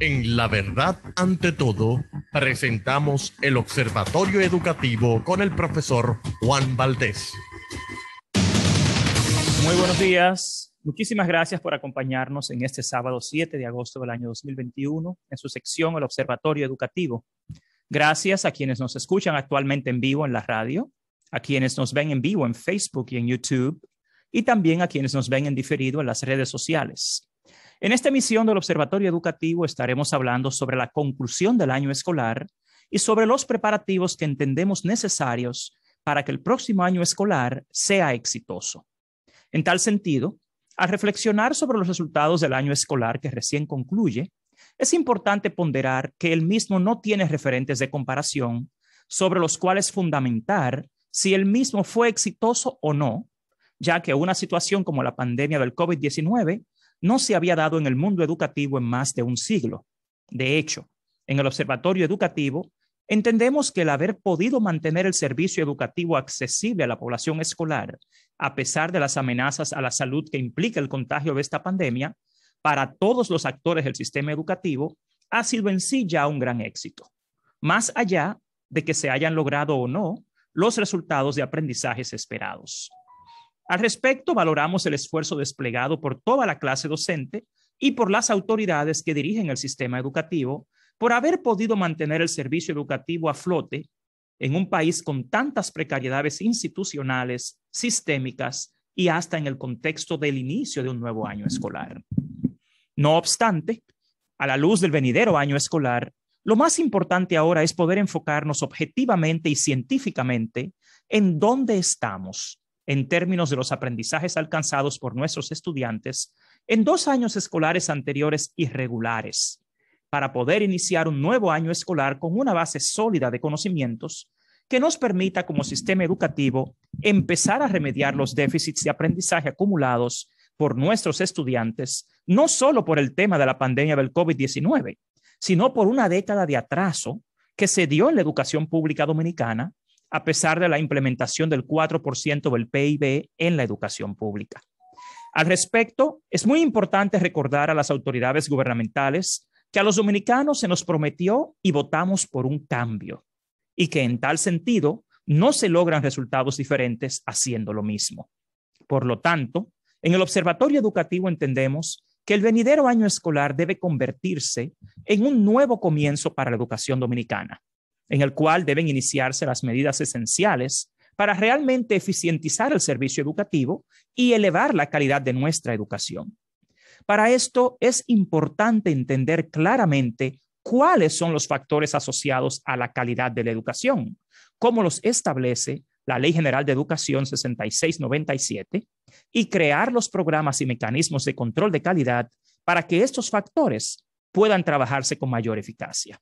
En La Verdad ante todo, presentamos el Observatorio Educativo con el profesor Juan Valdés. Muy buenos días. Muchísimas gracias por acompañarnos en este sábado 7 de agosto del año 2021 en su sección El Observatorio Educativo. Gracias a quienes nos escuchan actualmente en vivo en la radio, a quienes nos ven en vivo en Facebook y en YouTube y también a quienes nos ven en diferido en las redes sociales. En esta emisión del Observatorio Educativo estaremos hablando sobre la conclusión del año escolar y sobre los preparativos que entendemos necesarios para que el próximo año escolar sea exitoso. En tal sentido, al reflexionar sobre los resultados del año escolar que recién concluye, es importante ponderar que el mismo no tiene referentes de comparación sobre los cuales fundamentar si el mismo fue exitoso o no ya que una situación como la pandemia del COVID-19 no se había dado en el mundo educativo en más de un siglo. De hecho, en el Observatorio Educativo, entendemos que el haber podido mantener el servicio educativo accesible a la población escolar, a pesar de las amenazas a la salud que implica el contagio de esta pandemia, para todos los actores del sistema educativo, ha sido en sí ya un gran éxito, más allá de que se hayan logrado o no los resultados de aprendizajes esperados. Al respecto, valoramos el esfuerzo desplegado por toda la clase docente y por las autoridades que dirigen el sistema educativo por haber podido mantener el servicio educativo a flote en un país con tantas precariedades institucionales, sistémicas y hasta en el contexto del inicio de un nuevo año escolar. No obstante, a la luz del venidero año escolar, lo más importante ahora es poder enfocarnos objetivamente y científicamente en dónde estamos en términos de los aprendizajes alcanzados por nuestros estudiantes en dos años escolares anteriores irregulares, para poder iniciar un nuevo año escolar con una base sólida de conocimientos que nos permita como sistema educativo empezar a remediar los déficits de aprendizaje acumulados por nuestros estudiantes, no solo por el tema de la pandemia del COVID-19, sino por una década de atraso que se dio en la educación pública dominicana a pesar de la implementación del 4% del PIB en la educación pública. Al respecto, es muy importante recordar a las autoridades gubernamentales que a los dominicanos se nos prometió y votamos por un cambio y que en tal sentido no se logran resultados diferentes haciendo lo mismo. Por lo tanto, en el Observatorio Educativo entendemos que el venidero año escolar debe convertirse en un nuevo comienzo para la educación dominicana, en el cual deben iniciarse las medidas esenciales para realmente eficientizar el servicio educativo y elevar la calidad de nuestra educación. Para esto es importante entender claramente cuáles son los factores asociados a la calidad de la educación, cómo los establece la Ley General de Educación 6697, y crear los programas y mecanismos de control de calidad para que estos factores puedan trabajarse con mayor eficacia.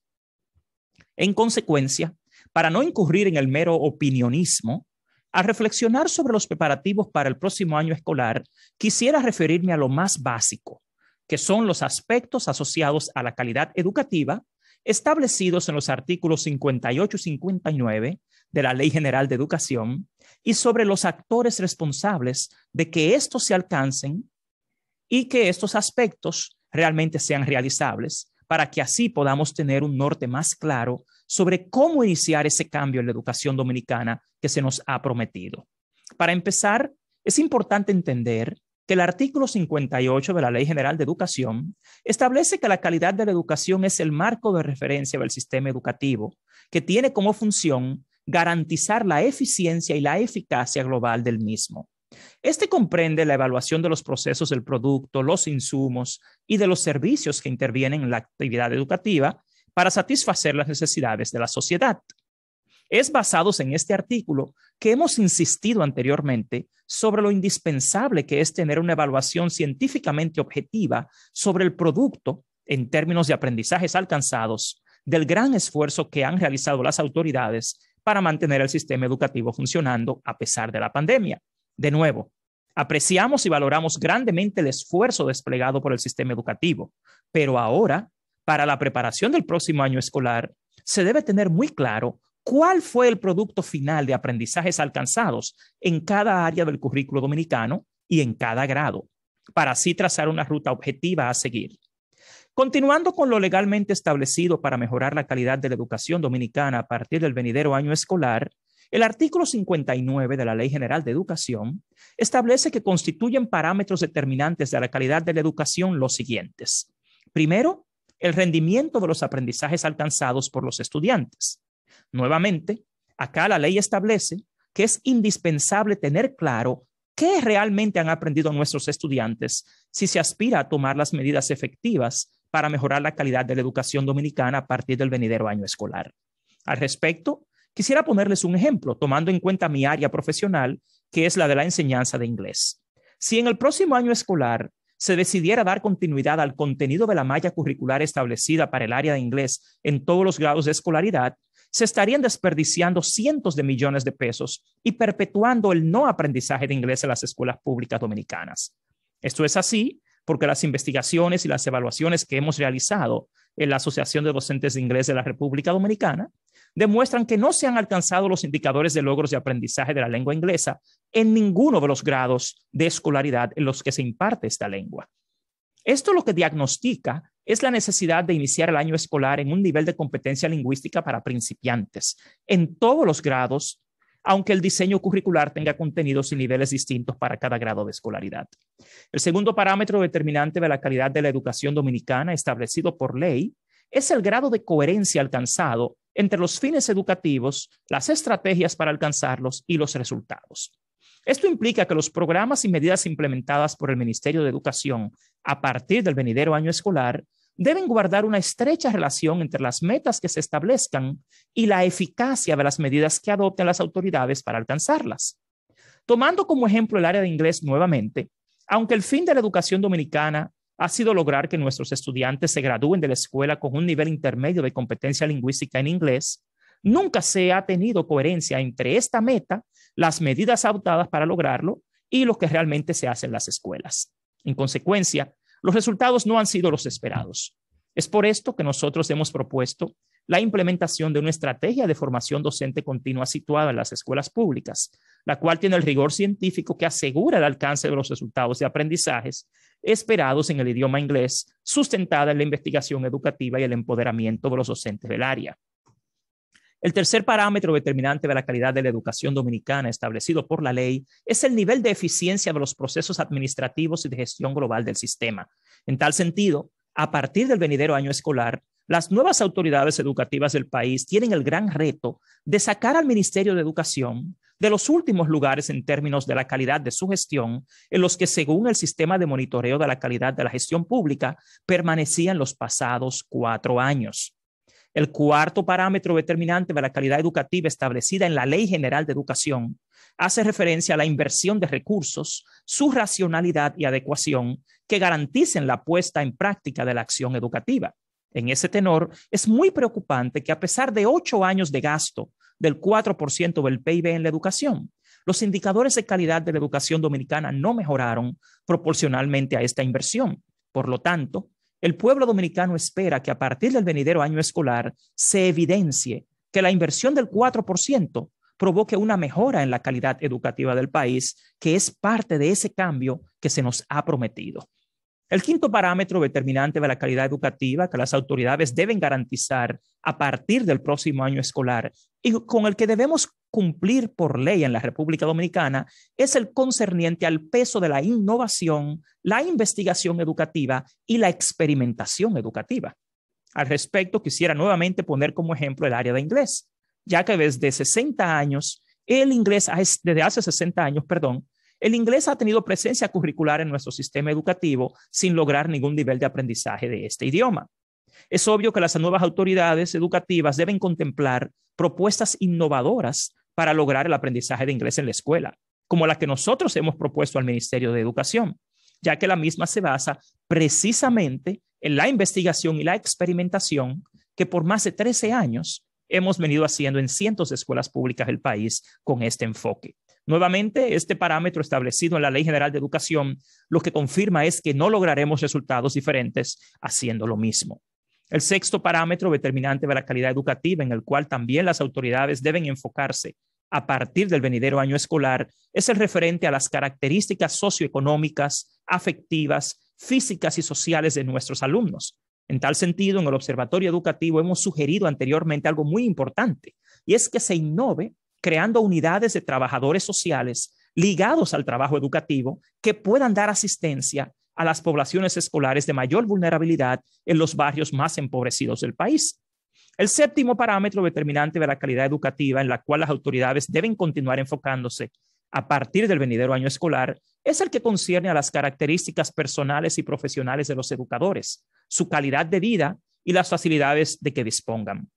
En consecuencia, para no incurrir en el mero opinionismo, al reflexionar sobre los preparativos para el próximo año escolar, quisiera referirme a lo más básico, que son los aspectos asociados a la calidad educativa establecidos en los artículos 58 y 59 de la Ley General de Educación y sobre los actores responsables de que estos se alcancen y que estos aspectos realmente sean realizables, para que así podamos tener un norte más claro sobre cómo iniciar ese cambio en la educación dominicana que se nos ha prometido. Para empezar, es importante entender que el artículo 58 de la Ley General de Educación establece que la calidad de la educación es el marco de referencia del sistema educativo, que tiene como función garantizar la eficiencia y la eficacia global del mismo. Este comprende la evaluación de los procesos del producto, los insumos y de los servicios que intervienen en la actividad educativa para satisfacer las necesidades de la sociedad. Es basados en este artículo que hemos insistido anteriormente sobre lo indispensable que es tener una evaluación científicamente objetiva sobre el producto en términos de aprendizajes alcanzados, del gran esfuerzo que han realizado las autoridades para mantener el sistema educativo funcionando a pesar de la pandemia. De nuevo, Apreciamos y valoramos grandemente el esfuerzo desplegado por el sistema educativo, pero ahora, para la preparación del próximo año escolar, se debe tener muy claro cuál fue el producto final de aprendizajes alcanzados en cada área del currículo dominicano y en cada grado, para así trazar una ruta objetiva a seguir. Continuando con lo legalmente establecido para mejorar la calidad de la educación dominicana a partir del venidero año escolar, el artículo 59 de la Ley General de Educación establece que constituyen parámetros determinantes de la calidad de la educación los siguientes. Primero, el rendimiento de los aprendizajes alcanzados por los estudiantes. Nuevamente, acá la ley establece que es indispensable tener claro qué realmente han aprendido nuestros estudiantes si se aspira a tomar las medidas efectivas para mejorar la calidad de la educación dominicana a partir del venidero año escolar. Al respecto, Quisiera ponerles un ejemplo, tomando en cuenta mi área profesional, que es la de la enseñanza de inglés. Si en el próximo año escolar se decidiera dar continuidad al contenido de la malla curricular establecida para el área de inglés en todos los grados de escolaridad, se estarían desperdiciando cientos de millones de pesos y perpetuando el no aprendizaje de inglés en las escuelas públicas dominicanas. Esto es así porque las investigaciones y las evaluaciones que hemos realizado en la Asociación de Docentes de Inglés de la República Dominicana, demuestran que no se han alcanzado los indicadores de logros de aprendizaje de la lengua inglesa en ninguno de los grados de escolaridad en los que se imparte esta lengua. Esto lo que diagnostica es la necesidad de iniciar el año escolar en un nivel de competencia lingüística para principiantes en todos los grados aunque el diseño curricular tenga contenidos y niveles distintos para cada grado de escolaridad. El segundo parámetro determinante de la calidad de la educación dominicana establecido por ley es el grado de coherencia alcanzado entre los fines educativos, las estrategias para alcanzarlos y los resultados. Esto implica que los programas y medidas implementadas por el Ministerio de Educación a partir del venidero año escolar deben guardar una estrecha relación entre las metas que se establezcan y la eficacia de las medidas que adopten las autoridades para alcanzarlas. Tomando como ejemplo el área de inglés nuevamente, aunque el fin de la educación dominicana ha sido lograr que nuestros estudiantes se gradúen de la escuela con un nivel intermedio de competencia lingüística en inglés, nunca se ha tenido coherencia entre esta meta, las medidas adoptadas para lograrlo y lo que realmente se hace en las escuelas. En consecuencia, los resultados no han sido los esperados. Es por esto que nosotros hemos propuesto la implementación de una estrategia de formación docente continua situada en las escuelas públicas, la cual tiene el rigor científico que asegura el alcance de los resultados de aprendizajes esperados en el idioma inglés, sustentada en la investigación educativa y el empoderamiento de los docentes del área. El tercer parámetro determinante de la calidad de la educación dominicana establecido por la ley es el nivel de eficiencia de los procesos administrativos y de gestión global del sistema. En tal sentido, a partir del venidero año escolar, las nuevas autoridades educativas del país tienen el gran reto de sacar al Ministerio de Educación de los últimos lugares en términos de la calidad de su gestión, en los que según el sistema de monitoreo de la calidad de la gestión pública permanecían los pasados cuatro años. El cuarto parámetro determinante de la calidad educativa establecida en la Ley General de Educación hace referencia a la inversión de recursos, su racionalidad y adecuación que garanticen la puesta en práctica de la acción educativa. En ese tenor, es muy preocupante que a pesar de ocho años de gasto del 4% del PIB en la educación, los indicadores de calidad de la educación dominicana no mejoraron proporcionalmente a esta inversión. Por lo tanto, el pueblo dominicano espera que a partir del venidero año escolar se evidencie que la inversión del 4% provoque una mejora en la calidad educativa del país, que es parte de ese cambio que se nos ha prometido. El quinto parámetro determinante de la calidad educativa que las autoridades deben garantizar a partir del próximo año escolar y con el que debemos cumplir por ley en la República Dominicana es el concerniente al peso de la innovación, la investigación educativa y la experimentación educativa. Al respecto, quisiera nuevamente poner como ejemplo el área de inglés, ya que desde 60 años, el inglés, desde hace 60 años, perdón, el inglés ha tenido presencia curricular en nuestro sistema educativo sin lograr ningún nivel de aprendizaje de este idioma. Es obvio que las nuevas autoridades educativas deben contemplar propuestas innovadoras para lograr el aprendizaje de inglés en la escuela, como la que nosotros hemos propuesto al Ministerio de Educación, ya que la misma se basa precisamente en la investigación y la experimentación que por más de 13 años hemos venido haciendo en cientos de escuelas públicas del país con este enfoque. Nuevamente, este parámetro establecido en la Ley General de Educación lo que confirma es que no lograremos resultados diferentes haciendo lo mismo. El sexto parámetro determinante de la calidad educativa, en el cual también las autoridades deben enfocarse a partir del venidero año escolar, es el referente a las características socioeconómicas, afectivas, físicas y sociales de nuestros alumnos. En tal sentido, en el Observatorio Educativo hemos sugerido anteriormente algo muy importante, y es que se innove creando unidades de trabajadores sociales ligados al trabajo educativo que puedan dar asistencia a las poblaciones escolares de mayor vulnerabilidad en los barrios más empobrecidos del país. El séptimo parámetro determinante de la calidad educativa en la cual las autoridades deben continuar enfocándose a partir del venidero año escolar es el que concierne a las características personales y profesionales de los educadores, su calidad de vida y las facilidades de que dispongan.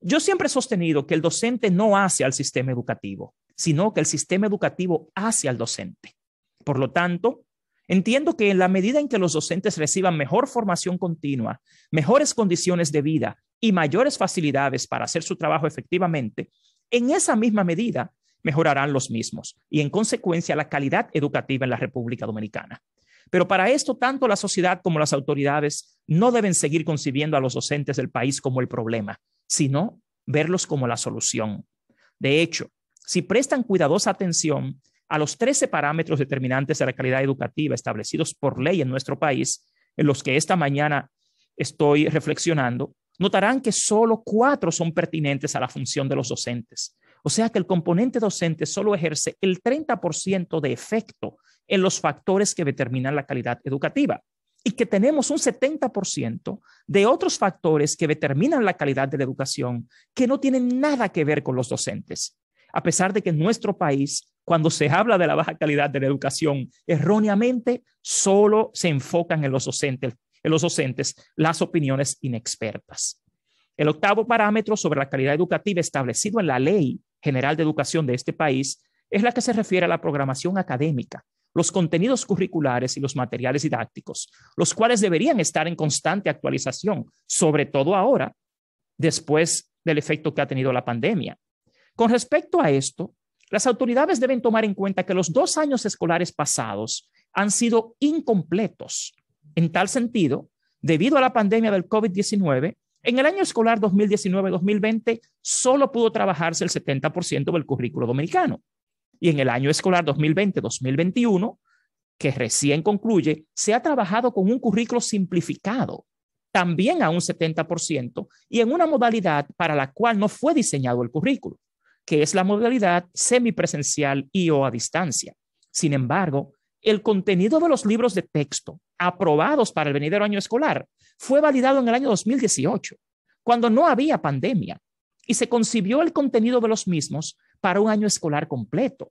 Yo siempre he sostenido que el docente no hace al sistema educativo, sino que el sistema educativo hace al docente. Por lo tanto, entiendo que en la medida en que los docentes reciban mejor formación continua, mejores condiciones de vida y mayores facilidades para hacer su trabajo efectivamente, en esa misma medida mejorarán los mismos y en consecuencia la calidad educativa en la República Dominicana. Pero para esto, tanto la sociedad como las autoridades no deben seguir concibiendo a los docentes del país como el problema, sino verlos como la solución. De hecho, si prestan cuidadosa atención a los 13 parámetros determinantes de la calidad educativa establecidos por ley en nuestro país, en los que esta mañana estoy reflexionando, notarán que solo cuatro son pertinentes a la función de los docentes. O sea que el componente docente solo ejerce el 30% de efecto en los factores que determinan la calidad educativa y que tenemos un 70% de otros factores que determinan la calidad de la educación que no tienen nada que ver con los docentes, a pesar de que en nuestro país, cuando se habla de la baja calidad de la educación, erróneamente solo se enfocan en los docentes, en los docentes las opiniones inexpertas. El octavo parámetro sobre la calidad educativa establecido en la Ley General de Educación de este país es la que se refiere a la programación académica, los contenidos curriculares y los materiales didácticos, los cuales deberían estar en constante actualización, sobre todo ahora, después del efecto que ha tenido la pandemia. Con respecto a esto, las autoridades deben tomar en cuenta que los dos años escolares pasados han sido incompletos. En tal sentido, debido a la pandemia del COVID-19, en el año escolar 2019-2020 solo pudo trabajarse el 70% del currículo dominicano y en el año escolar 2020-2021, que recién concluye, se ha trabajado con un currículo simplificado, también a un 70%, y en una modalidad para la cual no fue diseñado el currículo, que es la modalidad semipresencial y o a distancia. Sin embargo, el contenido de los libros de texto aprobados para el venidero año escolar fue validado en el año 2018, cuando no había pandemia, y se concibió el contenido de los mismos para un año escolar completo.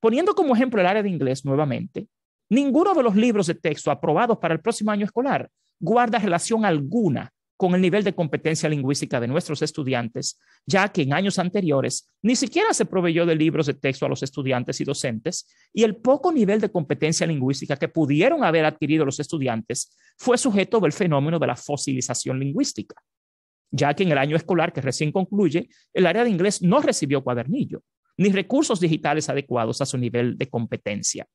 Poniendo como ejemplo el área de inglés nuevamente, ninguno de los libros de texto aprobados para el próximo año escolar guarda relación alguna con el nivel de competencia lingüística de nuestros estudiantes, ya que en años anteriores ni siquiera se proveyó de libros de texto a los estudiantes y docentes, y el poco nivel de competencia lingüística que pudieron haber adquirido los estudiantes fue sujeto del fenómeno de la fosilización lingüística ya que en el año escolar que recién concluye, el área de inglés no recibió cuadernillo ni recursos digitales adecuados a su nivel de competencia.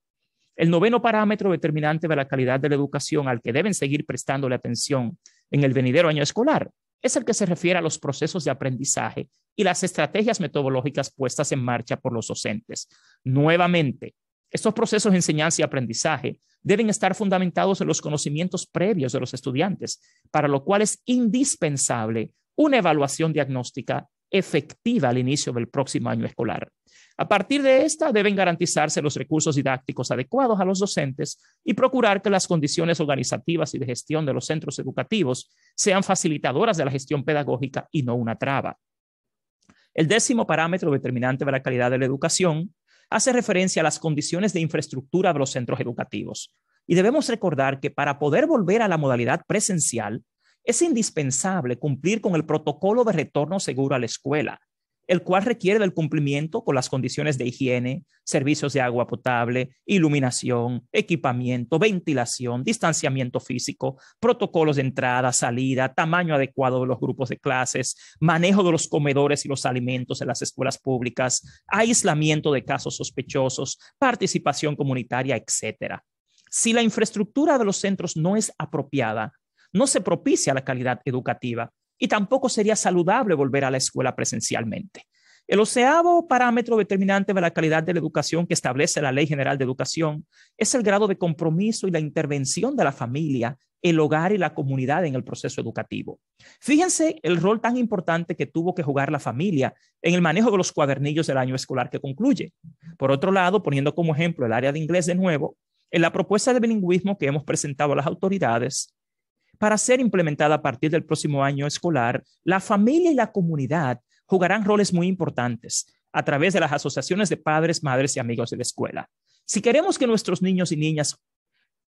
El noveno parámetro determinante de la calidad de la educación al que deben seguir prestando la atención en el venidero año escolar es el que se refiere a los procesos de aprendizaje y las estrategias metodológicas puestas en marcha por los docentes. Nuevamente, estos procesos de enseñanza y aprendizaje deben estar fundamentados en los conocimientos previos de los estudiantes, para lo cual es indispensable una evaluación diagnóstica efectiva al inicio del próximo año escolar. A partir de esta, deben garantizarse los recursos didácticos adecuados a los docentes y procurar que las condiciones organizativas y de gestión de los centros educativos sean facilitadoras de la gestión pedagógica y no una traba. El décimo parámetro determinante de la calidad de la educación hace referencia a las condiciones de infraestructura de los centros educativos. Y debemos recordar que para poder volver a la modalidad presencial, es indispensable cumplir con el protocolo de retorno seguro a la escuela, el cual requiere del cumplimiento con las condiciones de higiene, servicios de agua potable, iluminación, equipamiento, ventilación, distanciamiento físico, protocolos de entrada, salida, tamaño adecuado de los grupos de clases, manejo de los comedores y los alimentos en las escuelas públicas, aislamiento de casos sospechosos, participación comunitaria, etc. Si la infraestructura de los centros no es apropiada, no se propicia la calidad educativa y tampoco sería saludable volver a la escuela presencialmente. El oceavo parámetro determinante de la calidad de la educación que establece la Ley General de Educación es el grado de compromiso y la intervención de la familia, el hogar y la comunidad en el proceso educativo. Fíjense el rol tan importante que tuvo que jugar la familia en el manejo de los cuadernillos del año escolar que concluye. Por otro lado, poniendo como ejemplo el área de inglés de nuevo, en la propuesta de bilingüismo que hemos presentado a las autoridades, para ser implementada a partir del próximo año escolar, la familia y la comunidad jugarán roles muy importantes a través de las asociaciones de padres, madres y amigos de la escuela. Si queremos que nuestros niños y niñas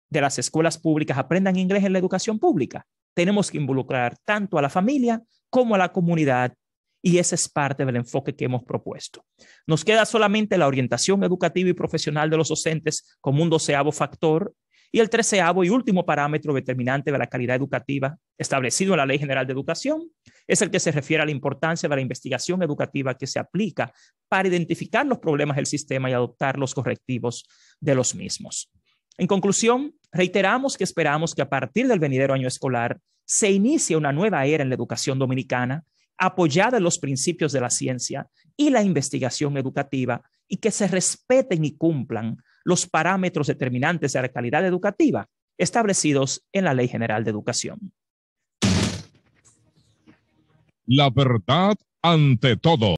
de las escuelas públicas aprendan inglés en la educación pública, tenemos que involucrar tanto a la familia como a la comunidad y ese es parte del enfoque que hemos propuesto. Nos queda solamente la orientación educativa y profesional de los docentes como un doceavo factor y el treceavo y último parámetro determinante de la calidad educativa establecido en la Ley General de Educación es el que se refiere a la importancia de la investigación educativa que se aplica para identificar los problemas del sistema y adoptar los correctivos de los mismos. En conclusión, reiteramos que esperamos que a partir del venidero año escolar se inicie una nueva era en la educación dominicana apoyada en los principios de la ciencia y la investigación educativa y que se respeten y cumplan los parámetros determinantes de la calidad educativa establecidos en la Ley General de Educación. La verdad ante todo.